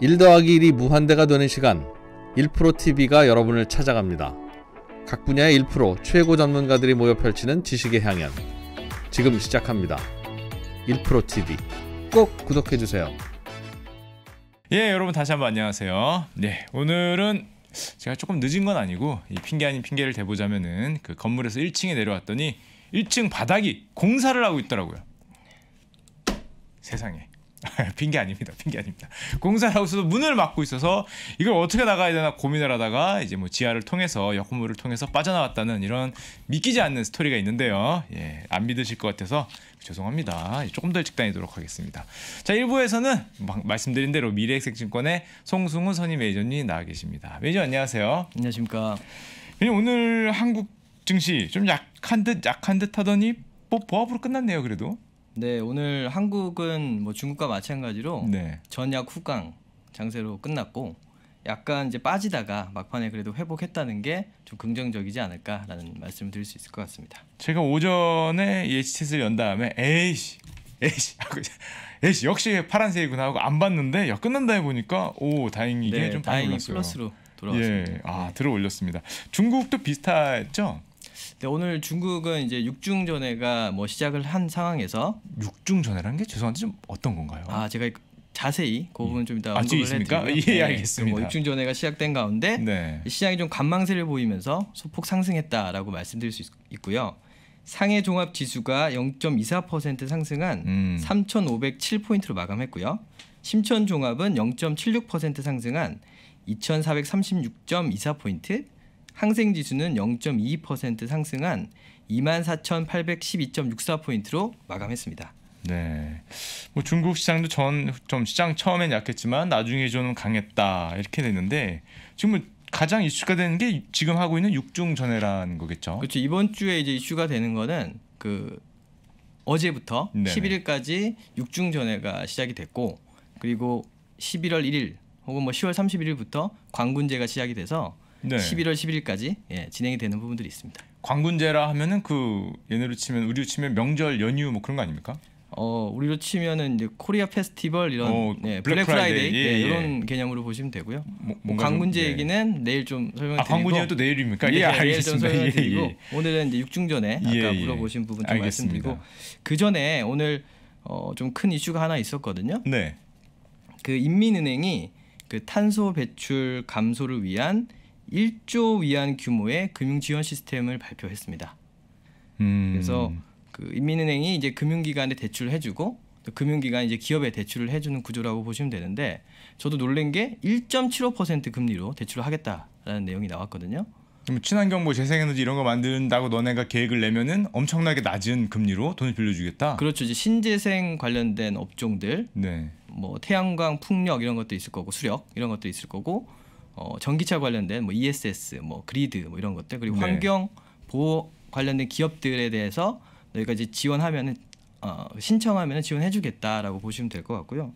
1 더하기 1이 무한대가 되는 시간 1프로TV가 여러분을 찾아갑니다. 각 분야의 1프로 최고 전문가들이 모여 펼치는 지식의 향연 지금 시작합니다. 1프로TV 꼭 구독해주세요. 예 여러분 다시 한번 안녕하세요. 네 오늘은 제가 조금 늦은 건 아니고 이 핑계 아닌 핑계를 대보자면은 그 건물에서 1층에 내려왔더니 1층 바닥이 공사를 하고 있더라고요. 세상에 핑계 아닙니다. 핑계 아닙니다. 공사하우스도 문을 막고 있어서 이걸 어떻게 나가야 되나 고민을 하다가 이제 뭐 지하를 통해서 역건물을 통해서 빠져나왔다는 이런 믿기지 않는 스토리가 있는데요. 예, 안 믿으실 것 같아서 죄송합니다. 예, 조금 더 일찍 다니도록 하겠습니다. 자, 1부에서는 말씀드린 대로 미래액색증권의 송승훈 선임 매니저님 나와 계십니다. 매니저 안녕하세요. 안녕하십니까. 오늘 한국 증시 좀 약한 듯 약한 듯 하더니 뭐 보합으로 끝났네요. 그래도. 네, 오늘 한국은 뭐 중국과 마찬가지로 네. 전약 후강 장세로 끝났고 약간 이제 빠지다가 막판에 그래도 회복했다는 게 좀 긍정적이지 않을까라는 말씀을 드릴 수 있을 것 같습니다. 제가 오전에 예시챗을 연 다음에 에이씨, 에이씨 하고 에이씨 역시 파란색이구나 하고 안 봤는데 야 끝난다 해보니까 오 다행히 이게 네, 좀 다행히 플러스로 돌아왔습니다. 예, 아 들어 올렸습니다. 중국도 비슷했죠? 네, 오늘 중국은 이제 육중 전해가 뭐 시작을 한 상황에서 육중 전해라는 게 죄송한데 좀 어떤 건가요? 아 제가 자세히 그 부분 좀 이따 아, 언급을 해드리면, 예, 네, 알겠습니다. 뭐 육중 전해가 시작된 가운데 네. 시장이 좀 간망세를 보이면서 소폭 상승했다라고 말씀드릴 수 있, 있고요. 상해 종합 지수가 0.24% 상승한 음. 3,507포인트로 마감했고요. 심천 종합은 0.76% 상승한 2,436.24포인트, 항생 지수는 0.22% 상승한 24,812.64포인트로 마감했습니다. 네. 뭐 중국 시장도 전 좀 시장 처음엔 약했지만 나중에 좀 강했다 이렇게 됐는데 지금 뭐 가장 이슈가 되는 게 지금 하고 있는 육중 전해라는 거겠죠. 그렇죠. 이번 주에 이제 이슈가 되는 거는 그 어제부터 네네. 11일까지 육중 전해가 시작이 됐고 그리고 11월 1일 혹은 뭐 10월 31일부터 광군제가 시작이 돼서 네. 11월 10일까지 예, 진행이 되는 부분들이 있습니다. 광군제라 하면은 그 얘네로 치면 우리로 치면 명절 연휴 뭐 그런 거 아닙니까? 어 우리로 치면은 이제 코리아 페스티벌 이런 어, 네, 블랙, 블랙 프라이데이, 프 네, 예, 예. 이런 개념으로 보시면 되고요. 뭐, 뭐 광군제 좀, 예. 얘기는 내일 좀 설명드리고 아, 광군제또 내일입니까? 네, 예, 알겠습니다. 네, 내일 좀 설명드리고 예, 예. 오늘은 이제 육중전에 아까 물어보신 부분 좀 알겠습니다. 말씀드리고 그 전에 오늘 어, 좀큰 이슈가 하나 있었거든요. 네. 그 인민은행이 그 탄소 배출 감소를 위한 1조 위안 규모의 금융 지원 시스템을 발표했습니다. 음. 그래서 그 인민은행이 이제 금융기관에 대출을 해주고 또 금융기관 이제 기업에 대출을 해주는 구조라고 보시면 되는데 저도 놀란 게 1.75% 금리로 대출을 하겠다라는 내용이 나왔거든요. 그럼 친환경 뭐 재생에너지 이런 거 만든다고 너네가 계획을 내면은 엄청나게 낮은 금리로 돈을 빌려주겠다. 그렇죠. 이제 신재생 관련된 업종들, 네. 뭐 태양광, 풍력 이런 것도 있을 거고 수력 이런 것도 있을 거고 어, 전기차 관련된 뭐 ESS, 뭐 그리드 뭐 이런 것들 그리고 네. 환경 보호 관련된 기업들에 대해서 너희가 이제 지원하면은 어, 신청하면 지원해주겠다라고 보시면 될 것 같고요.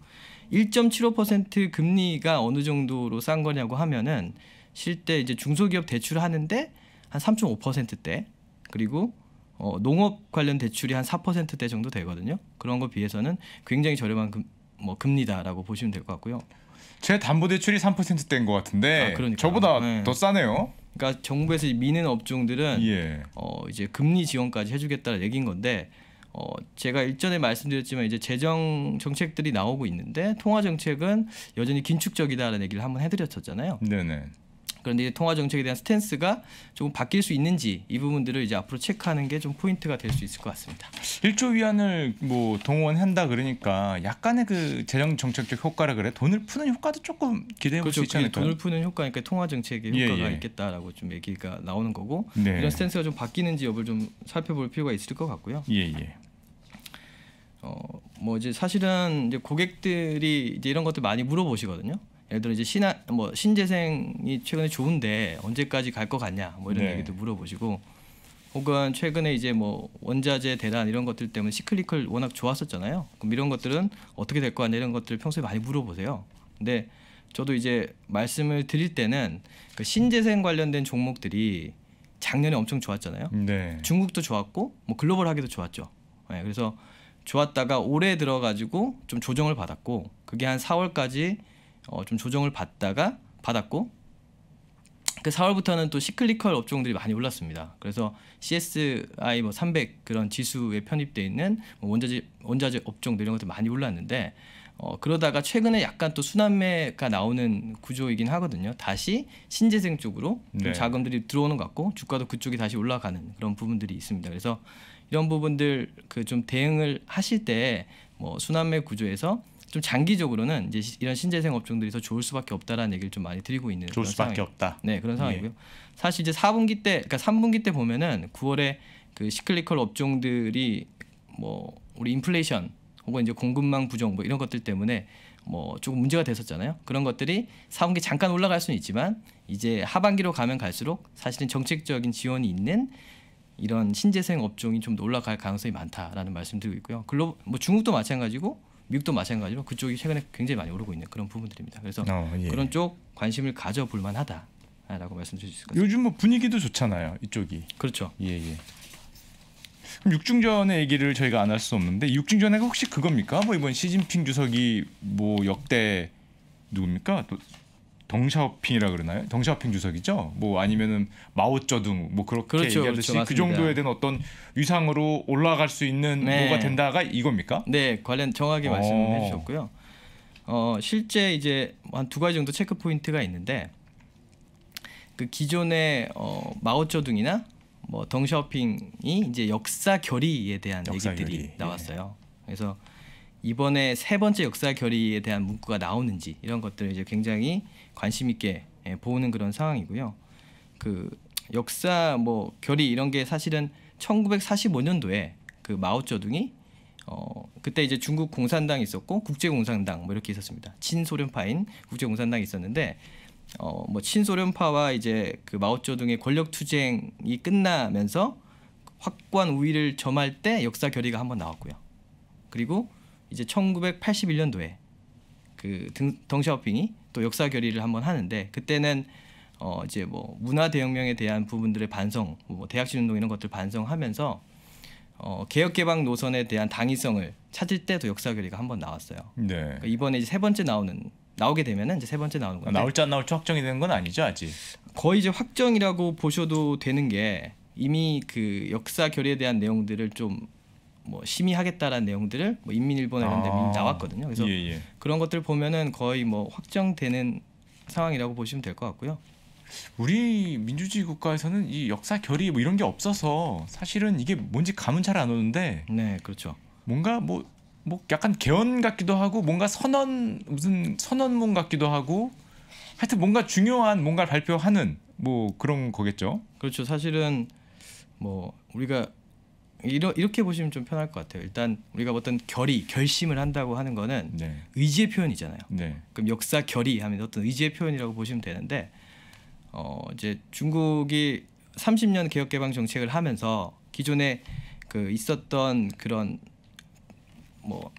1.75% 금리가 어느 정도로 싼 거냐고 하면은 실제 이제 중소기업 대출을 하는데 한 3.5%대 그리고 어, 농업 관련 대출이 한 4%대 정도 되거든요. 그런 거 비해서는 굉장히 저렴한 금, 뭐 금리다라고 보시면 될 것 같고요. 제 담보 대출이 3%대인 것 같은데 아, 저보다 네. 더 싸네요. 그러니까 정부에서 미는 업종들은 예. 어, 이제 금리 지원까지 해주겠다는 얘기인 건데 어, 제가 일전에 말씀드렸지만 이제 재정 정책들이 나오고 있는데 통화 정책은 여전히 긴축적이다라는 얘기를 한번 해드렸었잖아요. 네네. 그런데 이제 통화 정책에 대한 스탠스가 조금 바뀔 수 있는지 이 부분들을 이제 앞으로 체크하는 게 좀 포인트가 될 수 있을 것 같습니다. 1조 위안을 뭐 동원한다 그러니까 약간의 그 재정 정책적 효과라 그래 돈을 푸는 효과도 조금 기대해 볼수 그렇죠. 있지 않요 돈을 푸는 효과니까 그러니까 통화 정책의 예, 효과가 예. 있겠다라고 좀 얘기가 나오는 거고 네. 이런 스탠스가 좀 바뀌는지 여부를 좀 살펴볼 필요가 있을 것 같고요. 예 예. 어뭐 이제 사실은 이제 고객들이 이제 이런 것들 많이 물어보시거든요. 예를 들어 이제 신한 뭐 신재생이 최근에 좋은데 언제까지 갈 것 같냐 뭐 이런 네. 얘기도 물어보시고 혹은 최근에 이제 뭐 원자재 대란 이런 것들 때문에 시클리컬 워낙 좋았었잖아요. 그럼 이런 것들은 어떻게 될거 아냐 이런 것들 을 평소에 많이 물어보세요. 근데 저도 이제 말씀을 드릴 때는 그 신재생 관련된 종목들이 작년에 엄청 좋았잖아요. 네. 중국도 좋았고 뭐 글로벌 하기도 좋았죠. 네, 그래서 좋았다가 올해 들어가지고 좀 조정을 받았고 그게 한 4월까지 어, 좀 조정을 받다가 받았고 그 4월부터는 또 시클리컬 업종들이 많이 올랐습니다. 그래서 CSI 뭐 300 그런 지수에 편입돼 있는 뭐 원자재 원자재 업종들 이런 것도 많이 올랐는데 어, 그러다가 최근에 약간 또 순환매가 나오는 구조이긴 하거든요. 다시 신재생 쪽으로 네. 자금들이 들어오는 것 같고 주가도 그쪽이 다시 올라가는 그런 부분들이 있습니다. 그래서 이런 부분들 그 좀 대응을 하실 때 뭐 순환매 구조에서 좀 장기적으로는 이제 이런 신재생 업종들이 더 좋을 수밖에 없다라는 얘기를 좀 많이 드리고 있는 좋을 수밖에 상황이고. 없다. 네 그런 예. 상황이고요. 예. 사실 이제 4분기 때 그러니까 3분기 때 보면은 9월에 그 시클리컬 업종들이 뭐 우리 인플레이션 혹은 이제 공급망 부족 뭐 이런 것들 때문에 뭐 조금 문제가 됐었잖아요. 그런 것들이 4분기 잠깐 올라갈 수는 있지만 이제 하반기로 가면 갈수록 사실은 정책적인 지원이 있는 이런 신재생 업종이 좀더 올라갈 가능성이 많다라는 말씀드리고 있고요. 글로 뭐 중국도 마찬가지고 미국도 마찬가지로 그쪽이 최근에 굉장히 많이 오르고 있는 그런 부분들입니다. 그래서 어, 예. 그런 쪽 관심을 가져볼 만하다라고 말씀드릴 수 있을 것 같습니다. 요즘 뭐 분위기도 좋잖아요. 이쪽이. 그렇죠. 예, 예. 육중전의 얘기를 저희가 안 할 수 없는데 육중전회가 혹시 그겁니까? 뭐 이번 시진핑 주석이 뭐 역대 누굽니까? 또 덩샤오핑이라 그러나요? 덩샤오핑 주석이죠. 뭐 아니면은 마오쩌둥 뭐 그렇게 그렇죠, 얘기하듯이 그렇죠, 그 정도에 대한 어떤 위상으로 올라갈 수 있는 네. 뭐가 된다가 이겁니까? 네, 관련 정확히 어. 말씀해 주셨고요. 어, 실제 이제 한 두 가지 정도 체크 포인트가 있는데 그 기존의 어, 마오쩌둥이나 뭐 덩샤오핑이 이제 역사 결의에 대한 역사 얘기들이 결의. 네. 나왔어요. 예. 그래서 이번에 세 번째 역사 결의에 대한 문구가 나오는지 이런 것들을 이제 굉장히 관심 있게 예, 보는 그런 상황이고요. 그 역사 뭐 결의 이런 게 사실은 1945년도에 그 마오쩌둥이 어 그때 이제 중국 공산당이 있었고 국제공산당 뭐 이렇게 있었습니다. 친소련파인 국제공산당이 있었는데 어뭐 친소련파와 이제 그 마오쩌둥의 권력 투쟁이 끝나면서 확고 우위를 점할 때 역사 결의가 한번 나왔고요. 그리고 이제 1981년도에 그 등, 덩샤오핑이 또 역사 결의를 한번 하는데 그때는 어 이제 뭐 문화 대혁명에 대한 부분들의 반성, 뭐, 뭐 대학 진운동 이런 것들 반성하면서 어 개혁 개방 노선에 대한 당위성을 찾을 때도 역사 결의가 한번 나왔어요. 네. 그러니까 이번에 이제 세 번째 나오는 나오게 되면은 이제 세 번째 나오는 건데 아, 나올지 안 나올지 확정이 되는 건 아니죠 아직? 거의 이제 확정이라고 보셔도 되는 게 이미 그 역사 결의에 대한 내용들을 좀뭐 심의하겠다라는 내용들을 뭐 인민일보나 이런 데 아. 나왔거든요. 그래서 예, 예. 그런 것들 보면은 거의 뭐 확정되는 상황이라고 보시면 될 것 같고요. 우리 민주주의 국가에서는 이 역사 결의 뭐 이런 게 없어서 사실은 이게 뭔지 감은 잘 안 오는데 네, 그렇죠. 뭔가 뭐뭐 뭐 약간 개헌 같기도 하고 뭔가 선언 무슨 선언문 같기도 하고 하여튼 뭔가 중요한 뭔가 를 발표하는 뭐 그런 거겠죠. 그렇죠. 사실은 뭐 우리가 이러, 이렇게 보시면 좀 편할 것 같아요. 일단 우리가 어떤 결의, 결심을 한다고 하는 거는 네. 의지의 표현이잖아요. 네. 그럼 역사 결의 하면 어떤 의지의 표현이라고 보시면 되는데 어, 이제 중국이 30년 개혁 개방 정책을 하면서 기존에 그 있었던 그런 뭐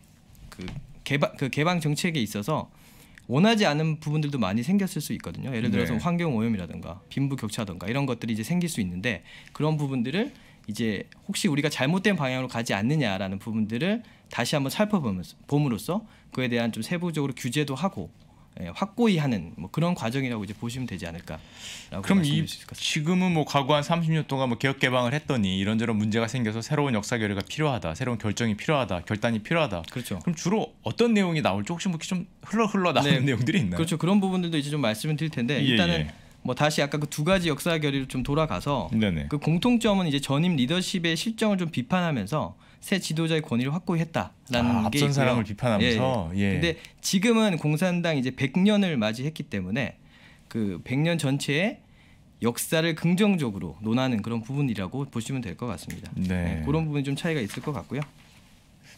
그 개방 그 개방 정책에 있어서 원하지 않은 부분들도 많이 생겼을 수 있거든요. 예를 들어서 네. 환경 오염이라든가 빈부 격차든가 이런 것들이 이제 생길 수 있는데 그런 부분들을 이제 혹시 우리가 잘못된 방향으로 가지 않느냐라는 부분들을 다시 한번 살펴봄으로써 그에 대한 좀 세부적으로 규제도 하고 예, 확고히 하는 뭐 그런 과정이라고 이제 보시면 되지 않을까 그럼 이 지금은 뭐 과거 한 30년 동안 뭐 개혁 개방을 했더니 이런저런 문제가 생겨서 새로운 역사 결의가 필요하다, 새로운 결정이 필요하다, 결단이 필요하다. 그렇죠. 그럼 주로 어떤 내용이 나올지 혹시 뭐 이렇게 좀 흘러 흘러 나오는 네, 내용들이 있나요? 그렇죠. 그런 부분들도 이제 좀 말씀을 드릴 텐데 예, 일단은 예. 뭐 다시 아까 그 두 가지 역사 결의로 좀 돌아가서 네네. 그 공통점은 이제 전임 리더십의 실정을 좀 비판하면서 새 지도자의 권위를 확고히 했다라는 아, 게 앞선 사람을 비판하면서 예, 예. 예. 근데 지금은 공산당 이제 100년을 맞이했기 때문에 그 100년 전체에 역사를 긍정적으로 논하는 그런 부분이라고 보시면 될 것 같습니다. 네. 네, 그런 부분이 좀 차이가 있을 것 같고요.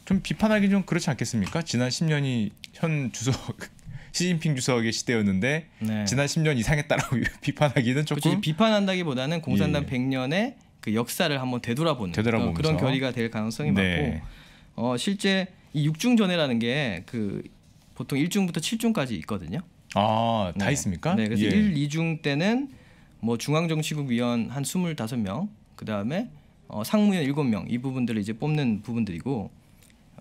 좀 비판하기 좀 그렇지 않겠습니까? 지난 10년이 현 주석 시진핑 주석의 시대였는데 네. 지난 10년 이상했다라고 비판하기는 조금 그치, 비판한다기보다는 공산당 예. 100년의 그 역사를 한번 되돌아보는 어, 그런 결의가 될 가능성이 네. 많고 어, 실제 이 육중전회라는 게 그 보통 1중부터 7중까지 있거든요. 아, 다 네. 있습니까? 네, 그래서 예. 1, 2중 때는 뭐 중앙정치국 위원 한 25명, 그다음에 어, 상무위원 7명 이 부분들을 이제 뽑는 부분들이고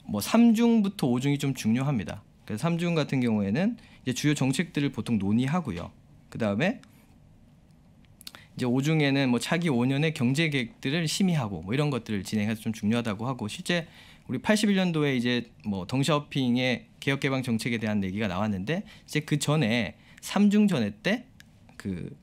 뭐 3중부터 5중이 좀 중요합니다. 그 3중 같은 경우에는 이제 주요 정책들을 보통 논의하고요. 그 다음에 이제 5중에는 뭐 차기 5년의 경제 계획들을 심의하고 뭐 이런 것들을 진행해서 좀 중요하다고 하고 실제 우리 81년도에 이제 뭐 덩샤오핑의 개혁 개방 정책에 대한 얘기가 나왔는데 이제 그 전에 3중 전에 때그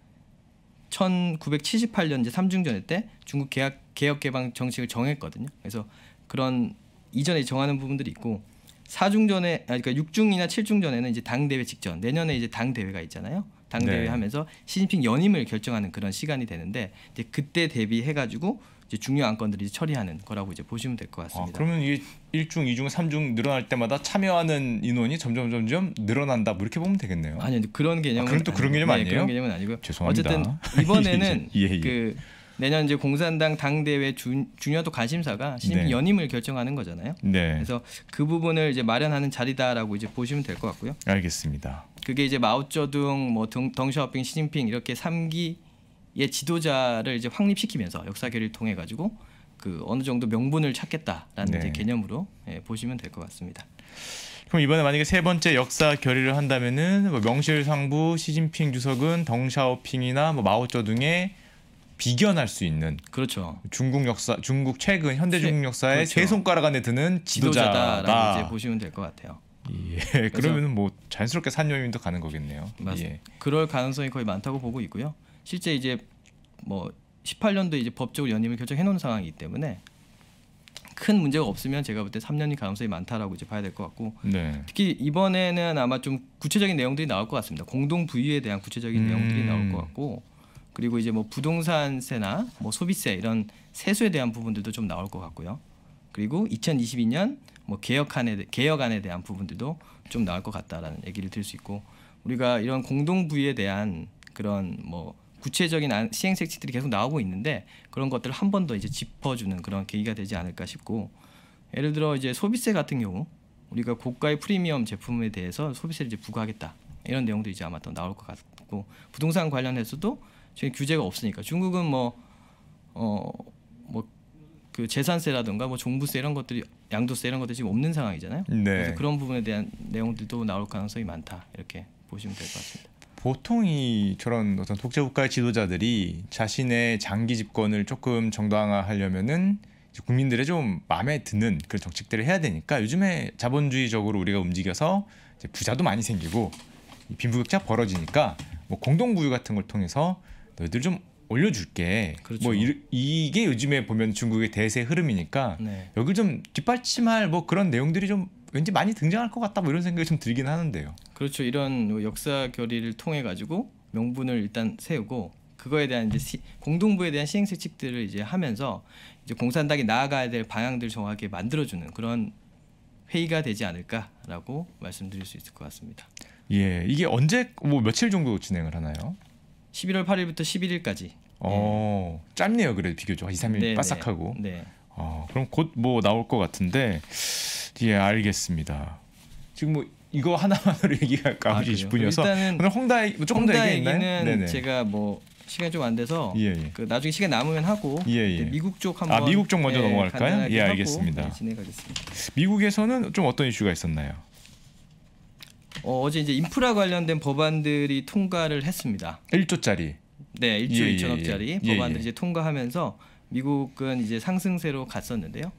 1978년 이제 3중 전에 때 중국 개혁 개혁 개방 정책을 정했거든요. 그래서 그런 이전에 정하는 부분들이 있고 사중 전에 아, 그러니까 육중이나칠중 전에는 이제 당 대회 직전 내년에 이제 당 대회가 있잖아요. 당 대회 네. 하면서 시진핑 연임을 결정하는 그런 시간이 되는데 이제 그때 대비해 가지고 이제 중요 안건들이 처리하는 거라고 이제 보시면 될것 아, 같습니다. 아, 그러면 이 1중, 2중, 3중 늘어날 때마다 참여하는 인원이 점점 점점 늘어난다 뭐 이렇게 보면 되겠네요. 아니요. 그런 개념은 아, 그럼 또 그런 개념 네, 아니에요? 네, 그런 개념은 아니고요. 죄송합니다. 어쨌든 예, 예. 이번에는 예, 예. 그 내년 이제 공산당 당대회 중요도 관심사가 신임 네. 연임을 결정하는 거잖아요. 네. 그래서 그 부분을 이제 마련하는 자리다라고 이제 보시면 될 것 같고요. 알겠습니다. 그게 이제 마오쩌둥, 뭐 덩, 샤오핑 시진핑 이렇게 3기의 지도자를 이제 확립시키면서 역사 교리를 통해 가지고 그 어느 정도 명분을 찾겠다라는 네. 개념으로 예, 보시면 될 것 같습니다. 그럼 이번에 만약에 세 번째 역사 결의를 한다면은 뭐 명실상부 시진핑 주석은 덩샤오핑이나 뭐 마오쩌둥의 비견할 수 있는 그렇죠. 중국 역사 중국 최근 현대 중국 역사의 그렇죠. 세 손가락 안에 드는 지도자다라고 이제 보시면 될 것 같아요. 예. 그러면은 뭐 자연스럽게 산요인도 가는 거겠네요. 맞 예. 그럴 가능성이 거의 많다고 보고 있고요. 실제 이제 뭐 18년도 이제 법적 연임을 결정해 놓은 상황이기 때문에 큰 문제가 없으면 제가 볼 때 3년이 가능성이 많다라고 이제 봐야 될 것 같고 네. 특히 이번에는 아마 좀 구체적인 내용들이 나올 것 같습니다. 공동 부위에 대한 구체적인 음... 내용들이 나올 것 같고 그리고 이제 뭐 부동산세나 뭐 소비세 이런 세수에 대한 부분들도 좀 나올 것 같고요. 그리고 2022년 뭐 개혁안에 개혁안에 대한 부분들도 좀 나올 것 같다라는 얘기를 들을 수 있고 우리가 이런 공동 부위에 대한 그런 뭐 구체적인 시행 색칙들이 계속 나오고 있는데 그런 것들을 한 번 더 이제 짚어주는 그런 계기가 되지 않을까 싶고 예를 들어 이제 소비세 같은 경우 우리가 고가의 프리미엄 제품에 대해서 소비세를 이제 부과하겠다 이런 내용도 이제 아마 또 나올 것 같고 부동산 관련해서도 저희 규제가 없으니까 중국은 뭐 어 뭐 그 재산세라든가 뭐 종부세 이런 것들이 양도세 이런 것들이 지금 없는 상황이잖아요. 네. 그래서 그런 부분에 대한 내용들도 나올 가능성이 많다 이렇게 보시면 될 것 같습니다. 보통 이 저런 어떤 독재 국가의 지도자들이 자신의 장기 집권을 조금 정당화하려면은 국민들의 좀 마음에 드는 그런 정책들을 해야 되니까 요즘에 자본주의적으로 우리가 움직여서 이제 부자도 많이 생기고 빈부격차 벌어지니까 뭐 공동부유 같은 걸 통해서 너희들 좀 올려줄게. 뭐 그렇죠. 뭐 이, 게 요즘에 보면 중국의 대세 흐름이니까 네. 여기 좀 뒷받침할 뭐 그런 내용들이 좀 왠지 많이 등장할 것 같다 뭐 이런 생각이 좀 들긴 하는데요. 그렇죠. 이런 역사 결의를 통해 가지고 명분을 일단 세우고 그거에 대한 이제 시, 공동부에 대한 시행 세칙들을 이제 하면서 이제 공산당이 나아가야 될 방향들을 정확하게 만들어주는 그런 회의가 되지 않을까라고 말씀드릴 수 있을 것 같습니다. 예, 이게 언제 뭐 며칠 정도 진행을 하나요? 11월 8일부터 11일까지. 어 네. 짧네요 그래도 비교적 2, 3일 네, 네. 바싹하고. 네. 어 그럼 곧 뭐 나올 것 같은데 예 알겠습니다. 지금 뭐 이거 하나만으로 얘기할까 아, 20분이어서 오늘 홍다 뭐 조금 홍다 더 얘기했나요? 제가 뭐시간좀안 돼서 예, 예. 그 나중에 시간 남으면 하고 예, 예. 미국 쪽 아, 한번 아 미국 쪽 먼저 예, 넘어갈까요? 예 알겠습니다. 진행하겠습니다. 미국에서는 좀 어떤 이슈가 있었나요? 어, 제 이제 인프라 관련된 법안들이 통과를 했습니다. 1조짜리. 네, 1조 예, 2천억짜리 예, 예, 예. 법안들 예. 이제 통과하면서 미국은 이제 상승세로 갔었는데요.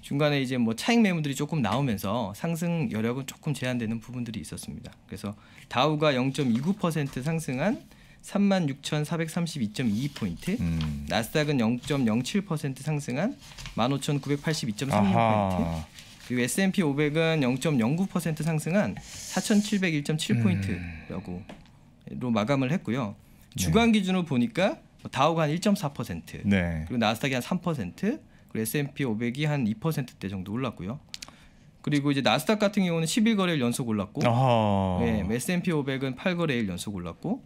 중간에 이제 뭐 차익 매물들이 조금 나오면서 상승 여력은 조금 제한되는 부분들이 있었습니다. 그래서 다우가 0.29% 상승한 3 6 4 3 2 2포인트 음. 나스닥은 0.07% 상승한 1 5 9 8 2 3포인트 그리고 S&P 500은 0.09% 상승한 4,701.7포인트라고 로 마감을 했고요. 네. 주간 네. 기준으로 보니까 다우가 한 1.4%, 네. 그리고 나스닥이 한 3%, 그리고 S&P 500이 한 2%대 정도 올랐고요. 그리고 이제 나스닥 같은 경우는 11거래일 연속 올랐고, 아 네, S&P 500은 8거래일 연속 올랐고,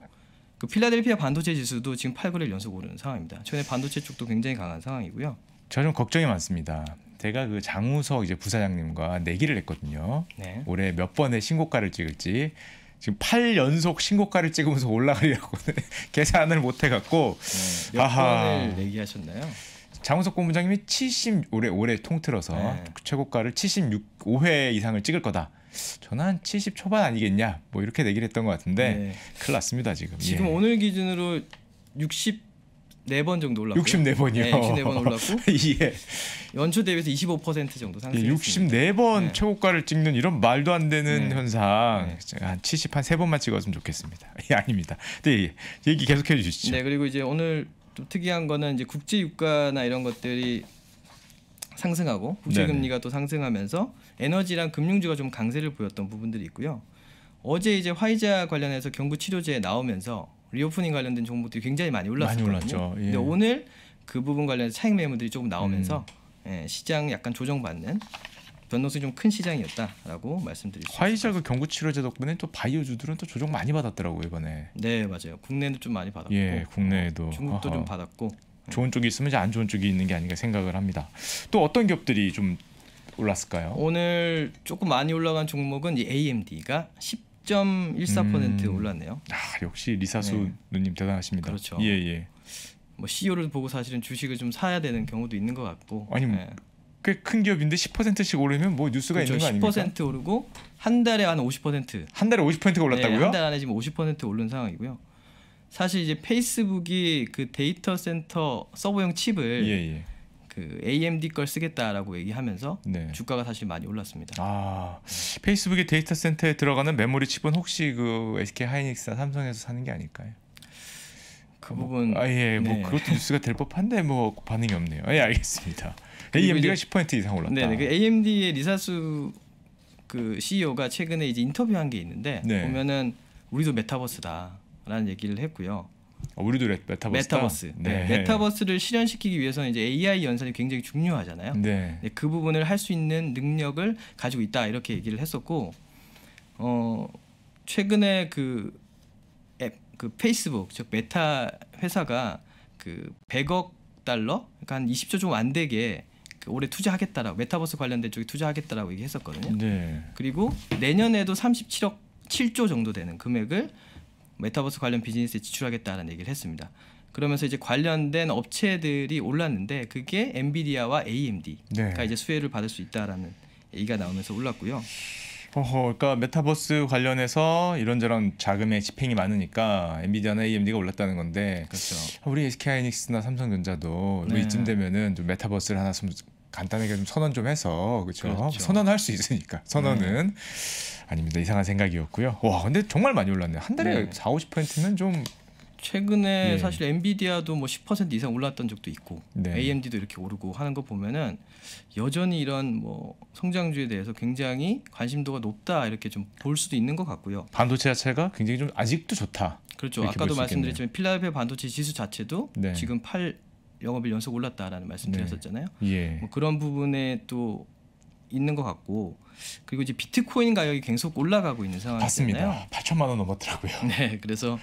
그 필라델피아 반도체 지수도 지금 8거래일 연속 오르는 상황입니다. 최근에 반도체 쪽도 굉장히 강한 상황이고요. 저좀 걱정이 많습니다. 제가 그 장우석 이제 부사장님과 내기를 했거든요. 네. 올해 몇 번의 신고가를 찍을지 지금 8연속 신고가를 찍으면서 올라가려고 계산을 못 해갖고 네. 몇 아하. 번을 내기하셨나요? 장우석 본부장님이 70 올해 올해 통틀어서 네. 최고가를 76 5회 이상을 찍을 거다. 저는 한 70 초반 아니겠냐 뭐 이렇게 내기를 했던 것 같은데 네. 큰일 났습니다 지금. 지금 예. 오늘 기준으로 60 64번 정도 올랐고 64번이요. 네, 64번 올랐고 예. 연초 대비해서 25% 정도 예, 상승했습니다. 예, 64번 네. 최고가를 찍는 이런 말도 안 되는 네. 현상 네. 한 70, 한 3번만 찍었으면 좋겠습니다. 예, 아닙니다. 네, 예. 얘기 계속해 주시죠. 네, 그리고 이제 오늘 좀 특이한 거는 이제 국제 유가나 이런 것들이 상승하고 국제 금리가 또 상승하면서 에너지랑 금융주가 좀 강세를 보였던 부분들이 있고요. 어제 이제 화이자 관련해서 경구 치료제 나오면서 리오프닝 관련된 종목들이 굉장히 많이 올랐었거든요. 많이 올랐죠. 예. 근데 오늘 그 부분 관련해 차익 매물들이 조금 나오면서 음. 예, 시장 약간 조정받는 변동성이 좀 큰 시장이었다라고 말씀드릴 수 화이자 그 경구 치료제 덕분에 또 바이오주들은 또 조정 많이 받았더라고요 이번에. 네 맞아요. 국내도 좀 많이 받았고. 예, 국내에도. 어, 중국도 아하. 좀 받았고. 네. 좋은 쪽이 있으면 이제 안 좋은 쪽이 있는 게 아닌가 생각을 합니다. 또 어떤 기업들이 좀 올랐을까요? 오늘 조금 많이 올라간 종목은 AMD가 1 1 4 음. 올랐네요. 아, 역시 리사수 네. 누님 대단하십니다. 그렇죠. 예, 예. 뭐 CEO를 보고 사실은 주식을 좀 사야 되는 경우도 있는 것 같고. 아니 예. 네. 꽤큰 기업인데 10%씩 오르면 뭐 뉴스가 그렇죠. 있는 거 아닙니까? 10% 오르고 한 달에 한 50%. 한 달에 50%가 올랐다고요? 네, 한달 안에 지금 50% 오른 상황이고요. 사실 이제 페이스북이 그 데이터 센터 서버용 칩을 예, 예. 그 AMD 걸 쓰겠다라고 얘기하면서 네. 주가가 사실 많이 올랐습니다. 아 페이스북의 데이터 센터에 들어가는 메모리 칩은 혹시 그 SK 하이닉스나 삼성에서 사는 게 아닐까요? 그 부분 아예뭐 아, 예, 뭐 네. 그것도 뉴스가 될 법한데 뭐 반응이 없네요. 예 알겠습니다. AMD가 10% 이상 올랐다. 네, 네. 그 AMD의 리사수 그 CEO가 최근에 이제 인터뷰한 게 있는데 네. 보면은 우리도 메타버스다라는 얘기를 했고요. 어, 우리도 메타버스 메타버스. 네. 네. 메타버스를 실현시키기 위해서는 이제 AI 연산이 굉장히 중요하잖아요. 네. 네 그 부분을 할 수 있는 능력을 가지고 있다 이렇게 얘기를 했었고 어 최근에 그 앱, 그 페이스북 즉 메타 회사가 그 100억 달러 그러니까 한 20조 좀 안 되게 그 올해 투자하겠다라고 메타버스 관련된 쪽에 투자하겠다라고 얘기했었거든요. 네. 그리고 내년에도 37억 7조 정도 되는 금액을 메타버스 관련 비즈니스에 지출하겠다는 얘기를 했습니다. 그러면서 이제 관련된 업체들이 올랐는데 그게 엔비디아와 AMD가 그러니까 네. 이제 수혜를 받을 수 있다라는 얘기가 나오면서 올랐고요. 어허, 그러니까 메타버스 관련해서 이런저런 자금의 집행이 많으니까 엔비디아나 AMD가 올랐다는 건데 그렇죠. 우리 SK 하이닉스나 삼성전자도 네. 이쯤 되면은 좀 메타버스를 하나 간단하게 좀 선언 좀 해서 그쵸 그렇죠. 선언할 수 있으니까 네. 선언은 네. 아닙니다. 이상한 생각이었고요. 와 근데 정말 많이 올랐네요. 한 달에 네. 4, 50%면 좀 최근에 예. 사실 엔비디아도 뭐 10% 이상 올랐던 적도 있고 네. AMD도 이렇게 오르고 하는 거 보면은 여전히 이런 뭐 성장주에 대해서 굉장히 관심도가 높다 이렇게 좀 볼 수도 있는 것 같고요. 반도체 자체가 굉장히 좀 아직도 좋다. 그렇죠. 아까도 말씀드렸지만 필라델피아 반도체 지수 자체도 네. 지금 8 영업일 연속 올랐다라는 말씀드렸었잖아요. 네. 예. 뭐 그런 부분에 또 있는 것 같고 그리고 이제 비트코인 가격이 계속 올라가고 있는 상황이잖아요. 맞습니다. 8천만 원 넘었더라고요. 네, 그래서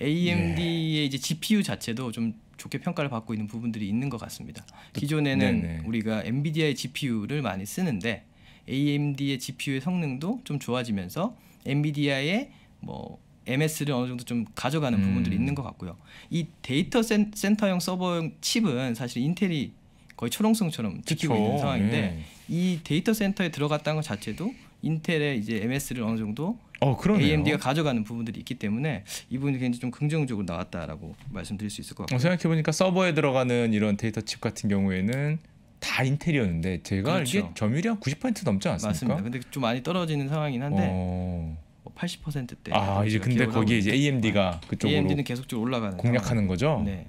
AMD의 예. 네. 이제 GPU 자체도 좀 좋게 평가를 받고 있는 부분들이 있는 것 같습니다. 그, 기존에는 네네. 네. 우리가 엔비디아의 GPU를 많이 쓰는데 AMD의 GPU의 성능도 좀 좋아지면서 엔비디아의 뭐 MS를 어느 정도 좀 가져가는 음. 부분들이 있는 것 같고요. 이 데이터 센, 터형 서버용 칩은 사실 인텔이 거의 초롱성처럼 지키고 그쵸. 있는 상황인데 네. 이 데이터 센터에 들어갔다는 것 자체도 인텔의 이제 MS를 어느 정도 어, 그러네요. AMD가 가져가는 부분들이 있기 때문에 이 부분이 굉장히 좀 긍정적으로 나왔다라고 말씀드릴 수 있을 것 같아요. 어, 생각해 보니까 서버에 들어가는 이런 데이터 칩 같은 경우에는 다 인텔이었는데 제가 그렇죠. 이게 점유율이 한90% 넘지 않습니까? 맞습니다. 근데 좀 많이 떨어지는 상황이긴 한데 어... 80%대. 아 이제 근데 거기에 이제 AMD가 아, 그쪽으로 AMD는 계속적으로 올라가는 공략하는 거죠. 네.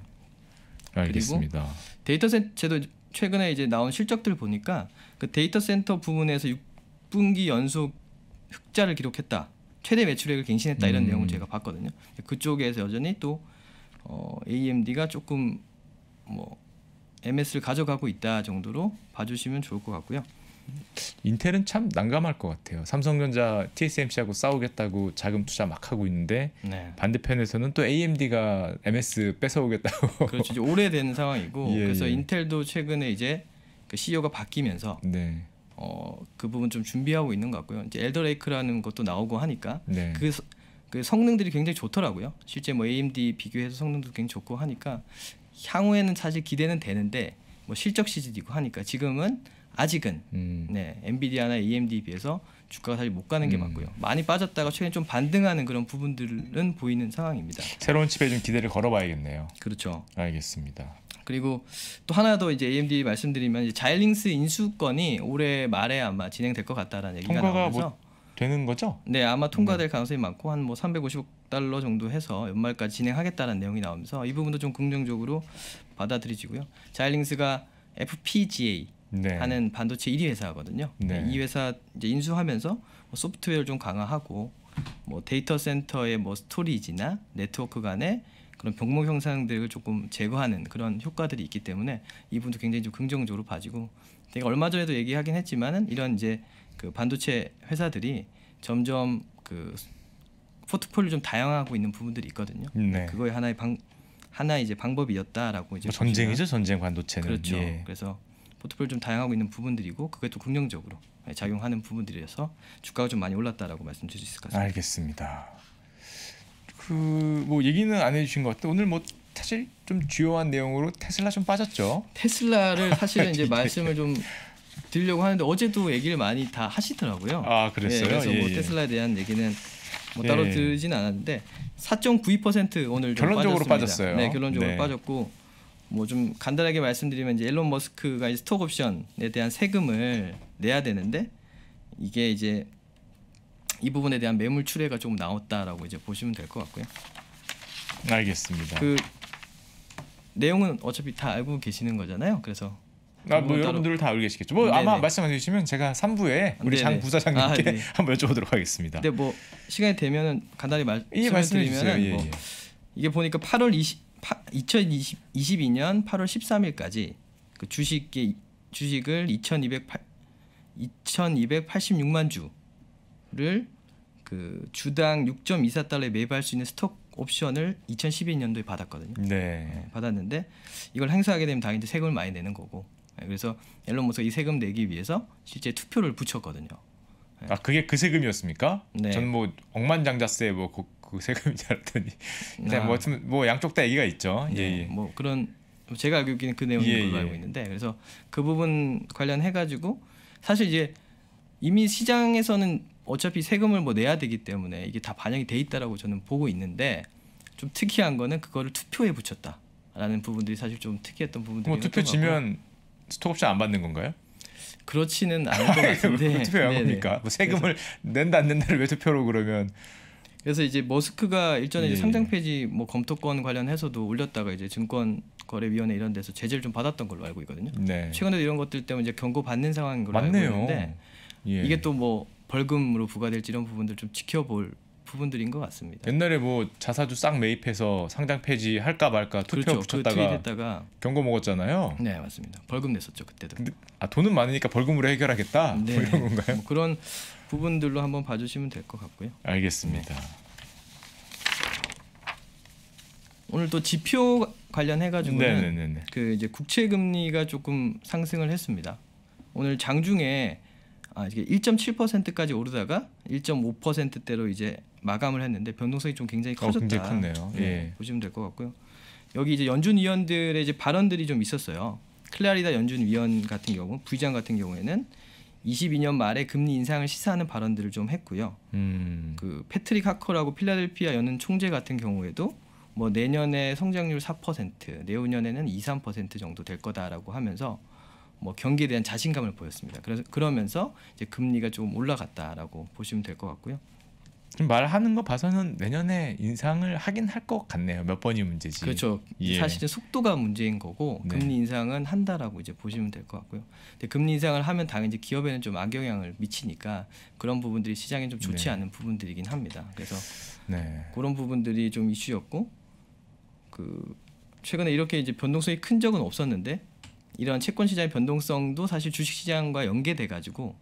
알겠습니다. 데이터 센터도 최근에 이제 나온 실적들 을 보니까 그 데이터 센터 부문에서 6분기 연속 흑자를 기록했다. 최대 매출액을 갱신했다 이런 음. 내용을 제가 봤거든요. 그쪽에서 여전히 또 어, AMD가 조금 뭐 MS를 가져가고 있다 정도로 봐주시면 좋을 것 같고요. 인텔은 참 난감할 것 같아요. 삼성전자 TSMC하고 싸우겠다고 자금 투자 막 하고 있는데 네. 반대편에서는 또 AMD가 MS 뺏어오겠다고. 그렇죠. 이제 오래된 상황이고 예, 그래서 예. 인텔도 최근에 이제 그 CEO가 바뀌면서 네. 어, 그 부분 좀 준비하고 있는 것 같고요. 이제 엘더레이크라는 것도 나오고 하니까 네. 그, 그 성능들이 굉장히 좋더라고요. 실제 뭐 AMD 비교해서 성능도 굉장히 좋고 하니까 향후에는 사실 기대는 되는데 뭐 실적 시즌이고 하니까 지금은 아직은 음. 네 엔비디아나 AMD에 비해서 주가가 사실 못 가는 게 음. 맞고요. 많이 빠졌다가 최근 좀 반등하는 그런 부분들은 보이는 상황입니다. 새로운 칩에 좀 기대를 걸어봐야겠네요. 그렇죠. 알겠습니다. 그리고 또 하나 더 이제 AMD 말씀드리면 이제 자일링스 인수권이 올해 말에 아마 진행될 것 같다라는 얘기가 뭐 나오서뭐 되는 거죠? 네, 아마 통과될 네. 가능성이 많고 한뭐 350달러 정도 해서 연말까지 진행하겠다는 내용이 나오면서 이 부분도 좀 긍정적으로 받아들이지고요. 자일링스가 FPGA 네. 하는 반도체 1위 회사거든요. 네. 이 회사 이제 인수하면서 뭐 소프트웨어를 좀 강화하고 뭐 데이터 센터의 뭐 스토리지나 네트워크 간의 그런 병목 형상들을 조금 제거하는 그런 효과들이 있기 때문에 이분도 굉장히 좀 긍정적으로 봐지고 제가 얼마 전에도 얘기하긴 했지만은 이런 이제 그 반도체 회사들이 점점 그 포트폴리오 좀 다양하고 화 있는 부분들이 있거든요. 네. 그거의 하나의 방 하나 이제 방법이었다라고 이제 뭐 전쟁이죠 전쟁 반도체는 그렇죠. 예. 그래서 포트폴리오 좀 다양하고 있는 부분들이고 그게 또 긍정적으로 작용하는 부분들이라서 주가가 좀 많이 올랐다라고 말씀드릴 수 있을 것 같습니다. 알겠습니다. 그 뭐 얘기는 안 해주신 것같은 오늘 뭐 사실 좀 주요한 내용으로 테슬라 좀 빠졌죠. 테슬라를 사실은 이제 예. 말씀을 좀 드리려고 하는데 어제도 얘기를 많이 다 하시더라고요. 아 그랬어요. 네, 그래서 뭐 예, 뭐 예. 테슬라에 대한 얘기는 뭐 예. 따로 예. 들진 않았는데 4.92% 오늘 결론적으로 빠졌습니다. 빠졌어요 네, 결론적으로 네. 빠졌고 뭐좀 간단하게 말씀드리면 이제 일론 머스크가 이제 스톡 옵션에 대한 세금을 내야 되는데 이게 이제 이 부분에 대한 매물 출회가 조금 나왔다라고 이제 보시면 될 것 같고요. 알겠습니다. 그 내용은 어차피 다 알고 계시는 거잖아요. 그래서 아, 뭐 여러분들 다 알고 계시겠죠. 뭐 네네. 아마 말씀해 주시면 제가 3부에 우리 네네. 장 부사장님께 아, 네. 한번 여쭤보도록 하겠습니다. 근데 뭐 시간이 되면 간단히 예, 말씀 드리면 예, 뭐 예. 이게 보니까 8월 20 2020, 2022년 8월 13일까지 그 주식의 주식을 2,208 2,286만 주를 그 주당 6.24달러에 매입할 수 있는 스톡 옵션을 2012년도에 받았거든요. 네. 네. 받았는데 이걸 행사하게 되면 당연히 세금을 많이 내는 거고. 네, 그래서 앨런 머스가 이 세금 내기 위해서 실제 투표를 붙였거든요. 네. 아 그게 그 세금이었습니까? 네. 전뭐 억만장자세 뭐그 세금인 줄 알았더니 일단 아. 뭐, 뭐 양쪽 다 얘기가 있죠. 네, 예, 예. 뭐 그런 제가 알고 있는 그 내용인 예, 걸로 예. 알고 있는데 그래서 그 부분 관련해 가지고 사실 이제 이미 시장에서는 어차피 세금을 뭐 내야 되기 때문에 이게 다 반영이 돼 있다라고 저는 보고 있는데 좀 특이한 거는 그거를 투표에 붙였다라는 부분들이 사실 좀 특이했던 부분들이 뭐 투표 지면 스톡옵션 안 받는 건가요? 그렇지는 않을 것 같은데 투표 왜 합니까? 네, 네. 그러니까. 뭐 세금을 낸다 안 낸다를 왜 투표로 그러면 그래서 이제 머스크가 일전에 예. 상장 폐지 뭐 검토권 관련해서도 올렸다가 이제 증권거래위원회 이런 데서 제재를 좀 받았던 걸로 알고 있거든요. 네. 최근에 이런 것들 때문에 이제 경고 받는 상황인 걸로 맞네요. 알고 있는데 예. 이게 또 뭐 벌금으로 부과될지 이런 부분들 좀 지켜볼 부분들인 것 같습니다. 옛날에 뭐 자사주 싹 매입해서 상장 폐지 할까 말까 투표 그렇죠. 그 붙였다가 그 경고 먹었잖아요. 네 맞습니다. 벌금 냈었죠 그때도. 근데, 아 돈은 많으니까 벌금으로 해결하겠다. 네. 뭐 이런 건가요? 뭐 그런 부분들로 한번 봐주시면 될 것 같고요. 알겠습니다. 오늘 또 지표 관련해 가지고는 그 이제 국채 금리가 조금 상승을 했습니다. 오늘 장중에 아 이게 1.7%까지 오르다가 1.5%대로 이제 마감을 했는데 변동성이 좀 굉장히 커졌다. 어, 굉장히 컸네요. 네, 예. 보시면 될 것 같고요. 여기 이제 연준 위원들의 이제 발언들이 좀 있었어요. 클라리다 연준 위원 같은 경우, 부의장 같은 경우에는 22년 말에 금리 인상을 시사하는 발언들을 좀 했고요. 음. 그 패트릭 하커라고 필라델피아 연은 총재 같은 경우에도 뭐 내년에 성장률 4%, 내후년에는 2, 3% 정도 될 거다라고 하면서 뭐 경기에 대한 자신감을 보였습니다. 그래서 그러면서 이제 금리가 좀 올라갔다라고 보시면 될 것 같고요. 말하는 거 봐서는 내년에 인상을 하긴 할 것 같네요. 몇 번이 문제지. 그렇죠. 예. 사실은 속도가 문제인 거고 네. 금리 인상은 한다라고 이제 보시면 될 것 같고요. 근데 금리 인상을 하면 당연히 기업에는 좀 악영향을 미치니까 그런 부분들이 시장에 좀 좋지 네. 않은 부분들이긴 합니다. 그래서 네. 그런 부분들이 좀 이슈였고 그 최근에 이렇게 이제 변동성이 큰 적은 없었는데 이런 채권 시장의 변동성도 사실 주식 시장과 연계돼 가지고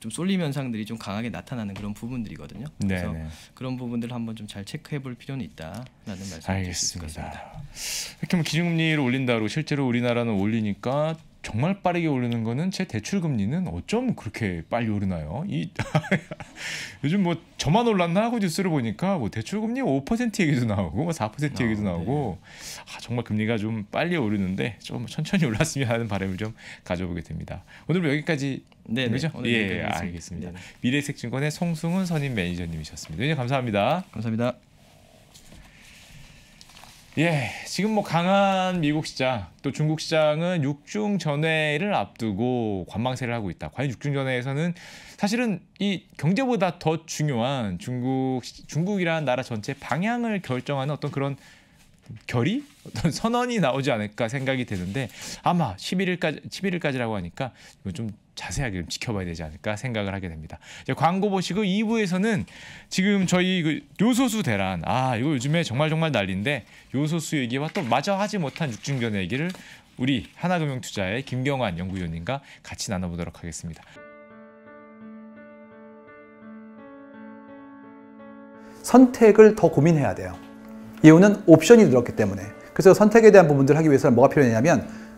좀 쏠림 현상들이 좀 강하게 나타나는 그런 부분들이거든요. 네, 그래서 네네. 그런 부분들을 한번 좀 잘 체크해볼 필요는 있다라는 말씀을 알겠습니다. 이렇게 뭐 기준금리를 올린다고 실제로 우리나라는 올리니까 정말 빠르게 오르는 거는 제 대출 금리는 어쩜 그렇게 빨리 오르나요? 이 요즘 뭐 저만 올랐나 하고 뉴스를 보니까 뭐 대출 금리 5% 얘기도 나오고 4 뭐 아, 얘기도 네. 나오고 아, 정말 금리가 좀 빨리 오르는데 좀 천천히 올랐으면 하는 바람을 좀 가져보게 됩니다. 오늘 여기까지 네, 네, 그죠? 예, 예 알겠습니다. 네, 네. 미래색증권의 송승훈 선임 매니저님이셨습니다. 네, 감사합니다. 감사합니다. 예, 지금 뭐 강한 미국 시장 또 중국 시장은 육중 전회를 앞두고 관망세를 하고 있다. 과연 육중 전회에서는 사실은 이 경제보다 더 중요한 중국 중국이라는 나라 전체 방향을 결정하는 어떤 그런 결의 어떤 선언이 나오지 않을까 생각이 되는데 아마 11일까지 11일까지라고 하니까 이건 좀 자세하게 좀 지켜봐야 되지 않을까 생각을 하게 됩니다. 이제 광고 보시고 2부에서는 지금 저희 그 요소수 대란 아 이거 요즘에 정말 정말 난리인데 요소수 얘기와 또 마저 하지 못한 육중견 얘기를 우리 하나금융투자의 김경환 연구위원님과 같이 나눠보도록 하겠습니다. 선택을 더 고민해야 돼요. 이유는 옵션이 늘었기 때문에. 그래서 선택에 대한 부분들을 하기 위해서는 뭐가 필요하냐면